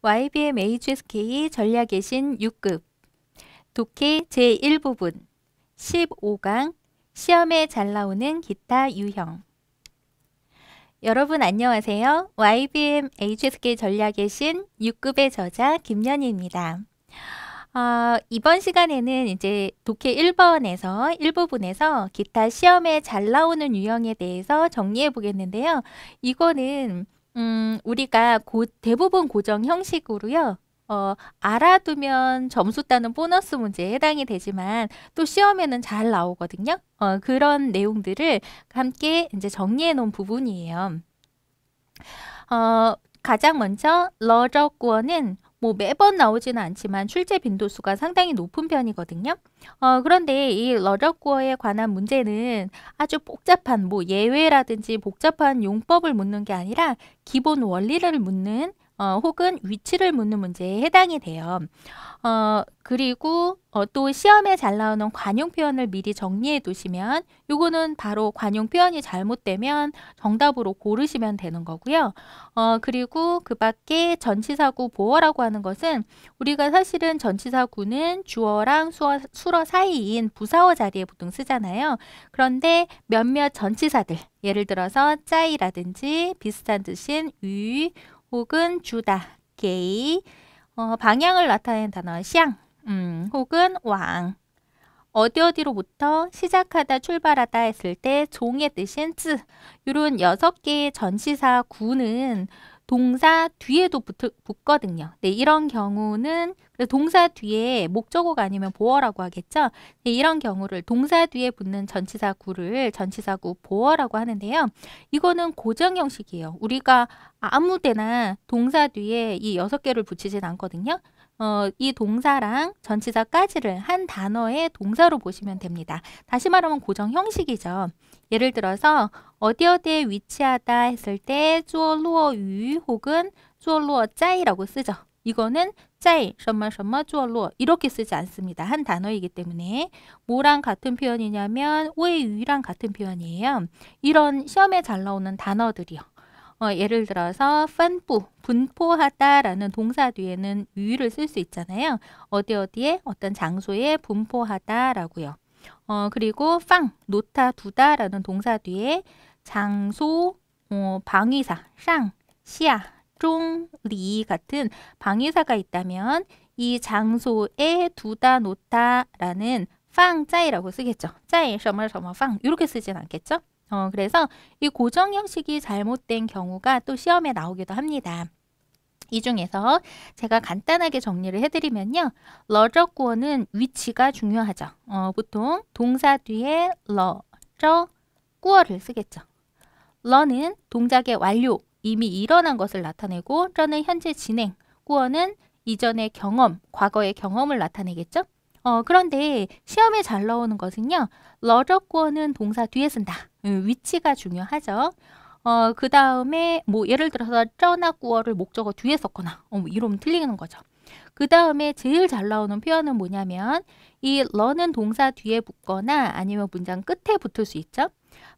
YBM HSK 전략예신 6급 독해 제1부분 15강 시험에 잘 나오는 기타 유형 여러분 안녕하세요. YBM HSK 전략예신 6급의 저자 김연희입니다. 어, 이번 시간에는 이제 독해 1번에서 1부분에서 기타 시험에 잘 나오는 유형에 대해서 정리해 보겠는데요. 이거는 음, 우리가 고, 대부분 고정 형식으로요. 어, 알아두면 점수 따는 보너스 문제에 해당이 되지만 또 시험에는 잘 나오거든요. 어, 그런 내용들을 함께 이제 정리해 놓은 부분이에요. 어, 가장 먼저 러저구어는 뭐 매번 나오지는 않지만 출제 빈도수가 상당히 높은 편이거든요. 어, 그런데 이러저구어에 관한 문제는 아주 복잡한 뭐 예외라든지 복잡한 용법을 묻는 게 아니라 기본 원리를 묻는 어, 혹은 위치를 묻는 문제에 해당이 돼요. 어, 그리고 어, 또 시험에 잘 나오는 관용 표현을 미리 정리해 두시면 요거는 바로 관용 표현이 잘못되면 정답으로 고르시면 되는 거고요. 어, 그리고 그 밖에 전치사구 보어라고 하는 것은 우리가 사실은 전치사구는 주어랑 수어, 수어 사이인 부사어 자리에 보통 쓰잖아요. 그런데 몇몇 전치사들 예를 들어서 짜이라든지 비슷한 뜻인 위, 혹은 주다, 게이, 어, 방향을 나타낸 단어 샹, 음, 혹은 왕. 어디 어디로부터 시작하다 출발하다 했을 때 종의 뜻인 쯔. 이런 여섯 개의 전시사 구는 동사 뒤에도 붙, 붙거든요. 네, 이런 경우는 동사 뒤에 목적어가 아니면 보어라고 하겠죠. 네, 이런 경우를 동사 뒤에 붙는 전치사 구를 전치사 구 보어라고 하는데요. 이거는 고정 형식이에요. 우리가 아무 데나 동사 뒤에 이 여섯 개를 붙이진 않거든요. 어, 이 동사랑 전치사까지를 한 단어의 동사로 보시면 됩니다. 다시 말하면 고정 형식이죠. 예를 들어서 어디 어디에 위치하다 했을 때 쪼루어 유 혹은 쪼루어 짜이라고 쓰죠. 이거는 짜이, 셔마 셔마 쪼루어 이렇게 쓰지 않습니다. 한 단어이기 때문에 뭐랑 같은 표현이냐면 왜의 유랑 같은 표현이에요. 이런 시험에 잘 나오는 단어들이요. 어, 예를 들어서 펀부 분포하다라는 동사 뒤에는 위를 쓸 수 있잖아요. 어디 어디에 어떤 장소에 분포하다라고요. 어, 그리고 팡 놓다 두다라는 동사 뒤에 장소 어, 방위사 상 시야 종리 같은 방위사가 있다면 이 장소에 두다 놓다라는 팡 짜이라고 쓰겠죠. 짜이 什么什么放 이렇게 쓰진 않겠죠. 어, 그래서 이 고정 형식이 잘못된 경우가 또 시험에 나오기도 합니다. 이 중에서 제가 간단하게 정리를 해드리면요. 러저 구어는 위치가 중요하죠. 어, 보통 동사 뒤에 러저 구어를 쓰겠죠. 러는 동작의 완료, 이미 일어난 것을 나타내고 저는 현재 진행, 구어는 이전의 경험, 과거의 경험을 나타내겠죠. 어, 그런데 시험에 잘 나오는 것은요. 러저권은 동사 뒤에 쓴다. 음, 위치가 중요하죠. 어, 그 다음에 뭐 예를 들어서 쩌나 구어를 목적어 뒤에 썼거나 어, 뭐 이러면 틀리는 거죠. 그 다음에 제일 잘 나오는 표현은 뭐냐면 이 러는 동사 뒤에 붙거나 아니면 문장 끝에 붙을 수 있죠.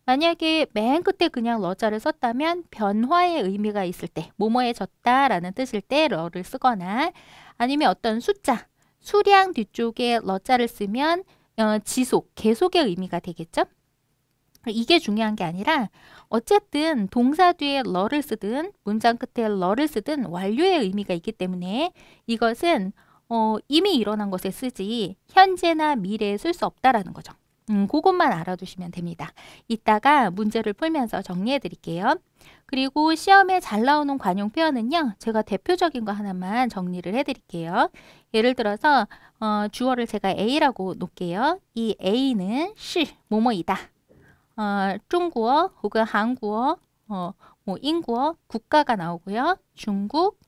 만약에 맨 끝에 그냥 러자를 썼다면 변화의 의미가 있을 때 뭐뭐해졌다라는 뜻일 때 러를 쓰거나 아니면 어떤 숫자 수량 뒤쪽에 러자를 쓰면 어, 지속, 계속의 의미가 되겠죠? 이게 중요한 게 아니라 어쨌든 동사 뒤에 러를 쓰든 문장 끝에 러를 쓰든 완료의 의미가 있기 때문에 이것은 어, 이미 일어난 것에 쓰지 현재나 미래에 쓸 수 없다라는 거죠. 음, 그것만 알아두시면 됩니다. 이따가 문제를 풀면서 정리해 드릴게요. 그리고 시험에 잘 나오는 관용 표현은요. 제가 대표적인 거 하나만 정리를 해 드릴게요. 예를 들어서 어, 주어를 제가 A라고 놓을게요. 이 A는 시, 뭐뭐이다. 어, 중국어 혹은 한국어, 어, 뭐 인구어, 국가가 나오고요. 중국,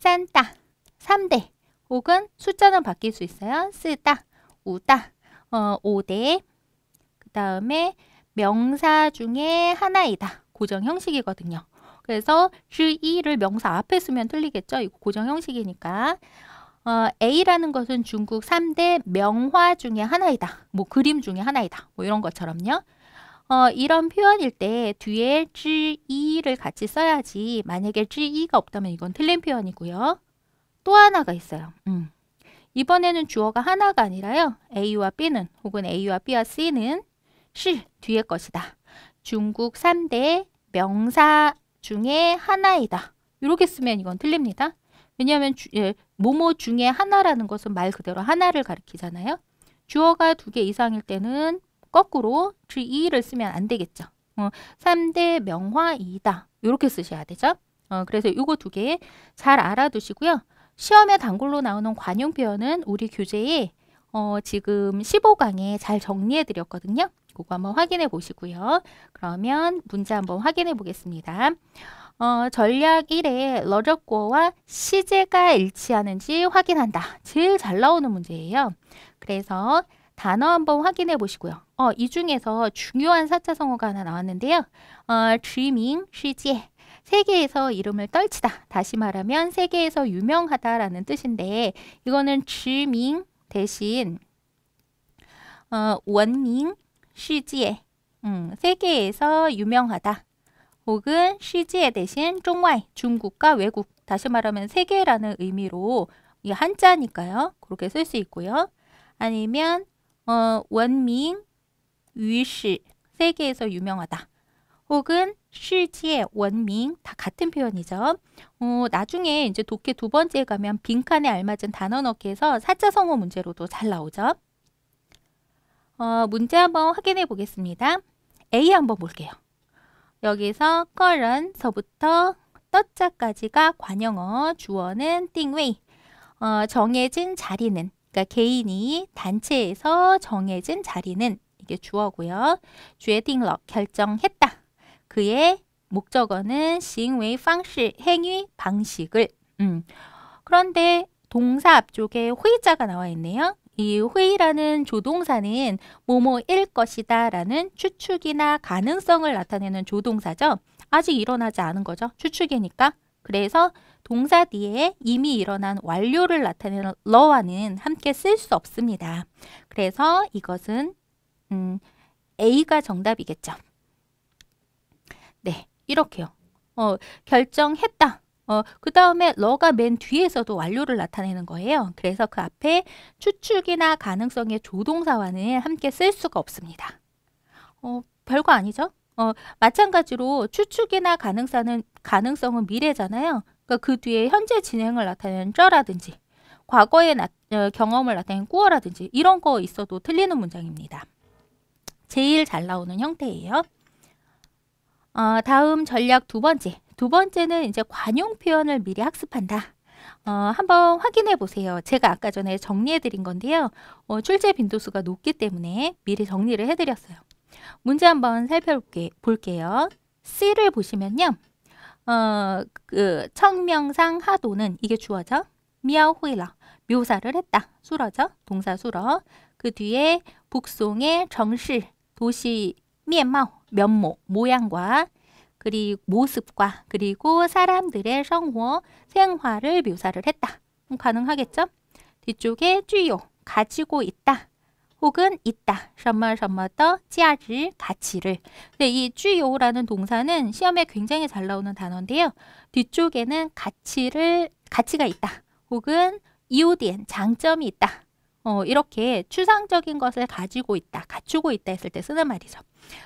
산다, 삼대 혹은 숫자는 바뀔 수 있어요. 쓰다, 우다. 어, 5대 그 다음에 명사 중에 하나이다. 고정 형식이거든요. 그래서 주이를 명사 앞에 쓰면 틀리겠죠. 이거 고정 형식이니까. 어, A라는 것은 중국 삼대 명화 중에 하나이다. 뭐 그림 중에 하나이다. 뭐 이런 것처럼요. 어, 이런 표현일 때 뒤에 쯔이를 같이 써야지 만약에 쯔이가 없다면 이건 틀린 표현이고요. 또 하나가 있어요. 음. 이번에는 주어가 하나가 아니라요. A와 B는 혹은 A와 B와 C는 실 뒤에 것이다. 중국 3대 명사 중에 하나이다. 이렇게 쓰면 이건 틀립니다. 왜냐하면 주, 예, 모모 중에 하나라는 것은 말 그대로 하나를 가리키잖아요. 주어가 두 개 이상일 때는 거꾸로 주이를 쓰면 안 되겠죠. 어, 3대 명화이다. 이렇게 쓰셔야 되죠. 어, 그래서 이거 두 개 잘 알아두시고요. 시험에 단골로 나오는 관용 표현은 우리 교재에 어, 지금 15강에 잘 정리해 드렸거든요. 그거 한번 확인해 보시고요. 그러면 문제 한번 확인해 보겠습니다. 어, 전략 1에 러적고와 시제가 일치하는지 확인한다. 제일 잘 나오는 문제예요. 그래서 단어 한번 확인해 보시고요. 어, 이 중에서 중요한 사자 성어가 하나 나왔는데요. 어, 주밍 시지 세계에서 이름을 떨치다. 다시 말하면 세계에서 유명하다라는 뜻인데 이거는 주밍 대신 어, 원밍 시지 음, 세계에서 유명하다. 혹은 시지 대신 종와이 중국과 외국 다시 말하면 세계라는 의미로 이 한자니까요. 그렇게 쓸 수 있고요. 아니면 어, 원밍 위시 세계에서 유명하다. 혹은 실지의 원밍 다 같은 표현이죠. 어, 나중에 이제 독해 두 번째에 가면 빈칸에 알맞은 단어 넣기에서 사자 성어 문제로도 잘 나오죠. 어, 문제 한번 확인해 보겠습니다. A 한번 볼게요. 여기서 current서부터 떠자까지가 관영어, 주어는 띵웨이. 어, 정해진 자리는 그러니까 개인이 단체에서 정해진 자리는 이게 주어고요. 决定了 결정했다. 그의 목적어는 싱웨이 방식, 행위 방식을. 음. 그런데 동사 앞쪽에 회의자가 나와 있네요. 이 회의라는 조동사는 뭐뭐일 것이다 라는 추측이나 가능성을 나타내는 조동사죠. 아직 일어나지 않은 거죠. 추측이니까. 그래서 동사 뒤에 이미 일어난 완료를 나타내는 러와는 함께 쓸 수 없습니다. 그래서 이것은 음, A가 정답이겠죠. 네, 이렇게요. 어, 결정했다. 어, 그 다음에 러가 맨 뒤에서도 완료를 나타내는 거예요. 그래서 그 앞에 추측이나 가능성의 조동사와는 함께 쓸 수가 없습니다. 어, 별거 아니죠? 어, 마찬가지로 추측이나 가능성은, 가능성은 미래잖아요. 그러니까 그 뒤에 현재 진행을 나타내는 쩌라든지 과거의 나, 어, 경험을 나타낸 꾸어라든지 이런 거 있어도 틀리는 문장입니다. 제일 잘 나오는 형태예요. 어, 다음 전략 두 번째. 두 번째는 이제 관용 표현을 미리 학습한다. 어, 한번 확인해 보세요. 제가 아까 전에 정리해 드린 건데요. 어, 출제 빈도수가 높기 때문에 미리 정리를 해 드렸어요. 문제 한번 살펴볼게요. C를 보시면요. 어, 그 청명상 하도는 이게 주어져 미아호이라 묘사를 했다. 수러죠. 동사 수러. 그 뒤에 북송의 정실 도시 면貌, 면모, 모양과 그리고 모습과 그리고 사람들의 성활 생활을 묘사를 했다. 음, 가능하겠죠? 뒤쪽에 쥐요, 가지고 있다. 혹은 있다. 什么什么的价值, 가치를. 근데 네, 이 쥐요라는 동사는 시험에 굉장히 잘 나오는 단어인데요. 뒤쪽에는 가치를 가치가 있다. 혹은 이오디엔 장점이 있다. 어, 이렇게 추상적인 것을 가지고 있다, 갖추고 있다 했을 때 쓰는 말이죠.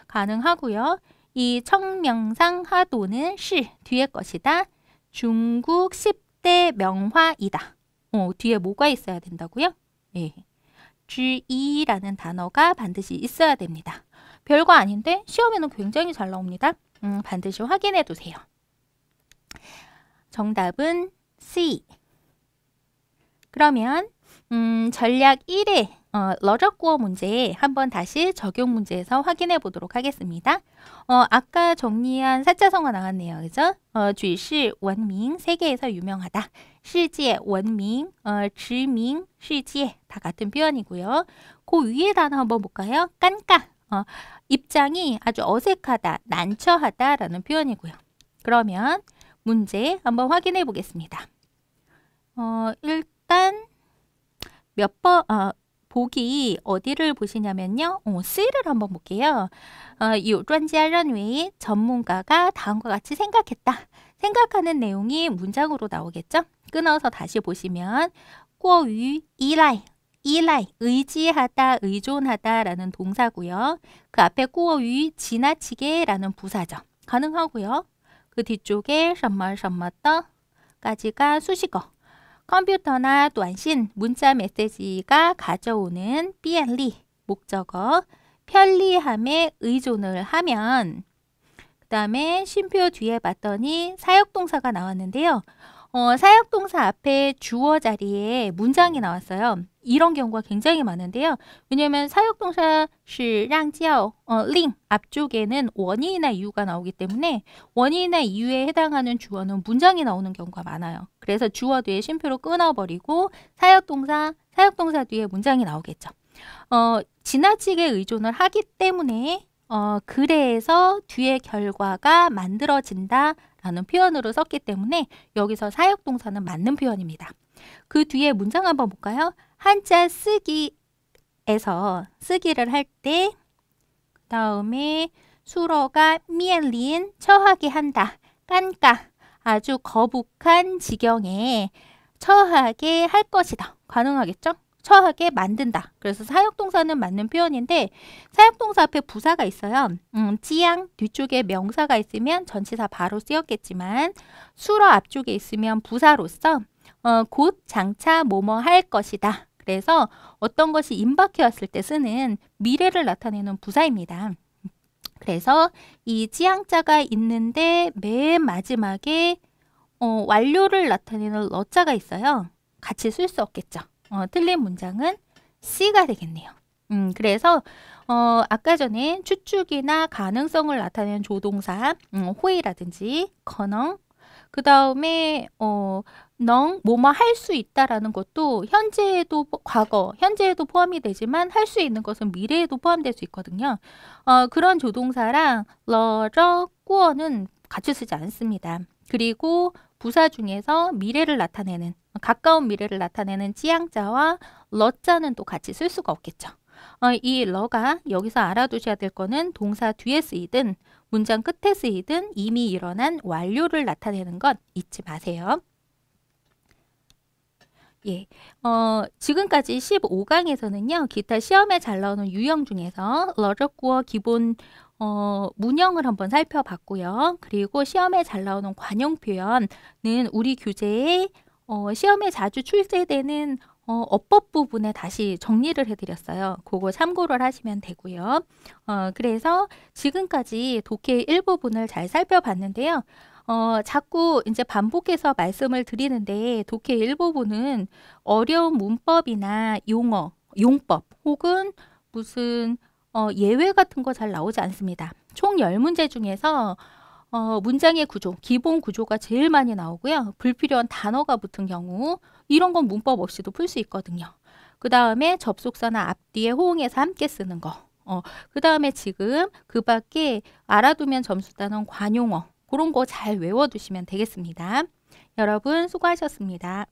가능하고요. 이 청명상 하도는 시 뒤에 것이다. 중국 10대 명화이다. 어, 뒤에 뭐가 있어야 된다고요? 예. g 이라는 단어가 반드시 있어야 됩니다. 별거 아닌데 시험에는 굉장히 잘 나옵니다. 음, 반드시 확인해 두세요. 정답은 C. 그러면 음, 전략 1의 어, 러저구어 문제 한번 다시 적용 문제에서 확인해 보도록 하겠습니다. 어, 아까 정리한 사자성어 나왔네요. 그죠? 어, 주시 원밍 세계에서 유명하다. 실지의 원밍, 어, 지밍, 실지에 다 같은 표현이고요. 그 위에 단어 한번 볼까요? 깐까. 어, 입장이 아주 어색하다, 난처하다라는 표현이고요. 그러면 문제 한번 확인해 보겠습니다. 어, 일몇 번, 아, 보기 어디를 보시냐면요. 어, C를 한번 볼게요. 어, 요专家认为 전문가가 다음과 같이 생각했다. 생각하는 내용이 문장으로 나오겠죠. 끊어서 다시 보시면 꼬유 이라이 이라이 의지하다 의존하다라는 동사고요. 그 앞에 꼬유 지나치게라는 부사죠. 가능하고요. 그 뒤쪽에 什么什么的까지가 수식어 컴퓨터나短신, 문자 메시지가 가져오는 비엘리 목적어 편리함에 의존을 하면 그 다음에 쉼표 뒤에 봤더니 사역동사가 나왔는데요. 어, 사역동사 앞에 주어 자리에 문장이 나왔어요. 이런 경우가 굉장히 많은데요. 왜냐하면 사역동사 시让教 어, 링 앞쪽에는 원인이나 이유가 나오기 때문에 원인이나 이유에 해당하는 주어는 문장이 나오는 경우가 많아요. 그래서 주어 뒤에 쉼표로 끊어버리고 사역동사 사역동사 뒤에 문장이 나오겠죠. 어, 지나치게 의존을 하기 때문에 어, 그래서 뒤에 결과가 만들어진다 라는 표현으로 썼기 때문에 여기서 사역동사는 맞는 표현입니다. 그 뒤에 문장 한번 볼까요? 한자 쓰기에서 쓰기를 할 때그 다음에 수로가 미엘린 처하게 한다. 깐까 아주 거북한 지경에 처하게 할 것이다. 가능하겠죠? 처하게 만든다. 그래서 사역동사는 맞는 표현인데 사역동사 앞에 부사가 있어요. 음, 지향 뒤쪽에 명사가 있으면 전치사 바로 쓰였겠지만 수로 앞쪽에 있으면 부사로서 어, 곧 장차 뭐뭐 할 것이다. 그래서 어떤 것이 임박해 왔을 때 쓰는 미래를 나타내는 부사입니다. 그래서 이 지향자가 있는데 맨 마지막에 어, 완료를 나타내는 러자가 있어요. 같이 쓸 수 없겠죠. 어, 틀린 문장은 C가 되겠네요. 음, 그래서 어, 아까 전에 추측이나 가능성을 나타내는 조동사, 음, 호의라든지 건엉, 그 다음에 어, 넝 뭐뭐 할 수 있다라는 것도 현재에도 과거, 현재에도 포함이 되지만 할 수 있는 것은 미래에도 포함될 수 있거든요. 어, 그런 조동사랑 러러 꾸어는 같이 쓰지 않습니다. 그리고 부사 중에서 미래를 나타내는 가까운 미래를 나타내는 지향자와 러자는 또 같이 쓸 수가 없겠죠. 어, 이 러가 여기서 알아두셔야 될 거는 동사 뒤에 쓰이든 문장 끝에 쓰이든 이미 일어난 완료를 나타내는 것 잊지 마세요. 예, 어, 지금까지 15강에서는요. 기타 시험에 잘 나오는 유형 중에서 러저꾸어 기본 어, 문형을 한번 살펴봤고요. 그리고 시험에 잘 나오는 관용 표현은 우리 교재에 어, 시험에 자주 출제되는 어, 어법 부분에 다시 정리를 해드렸어요. 그거 참고를 하시면 되고요. 어, 그래서 지금까지 독해 일부분을 잘 살펴봤는데요. 어, 자꾸 이제 반복해서 말씀을 드리는데 독해 일부분은 어려운 문법이나 용어, 용법 혹은 무슨 어, 예외 같은 거 잘 나오지 않습니다. 총 열문제 중에서 어, 문장의 구조, 기본 구조가 제일 많이 나오고요. 불필요한 단어가 붙은 경우 이런 건 문법 없이도 풀 수 있거든요. 그 다음에 접속사나 앞뒤에 호응해서 함께 쓰는 거. 어, 그 다음에 지금 그 밖에 알아두면 점수 단원 관용어 그런 거 잘 외워두시면 되겠습니다. 여러분 수고하셨습니다.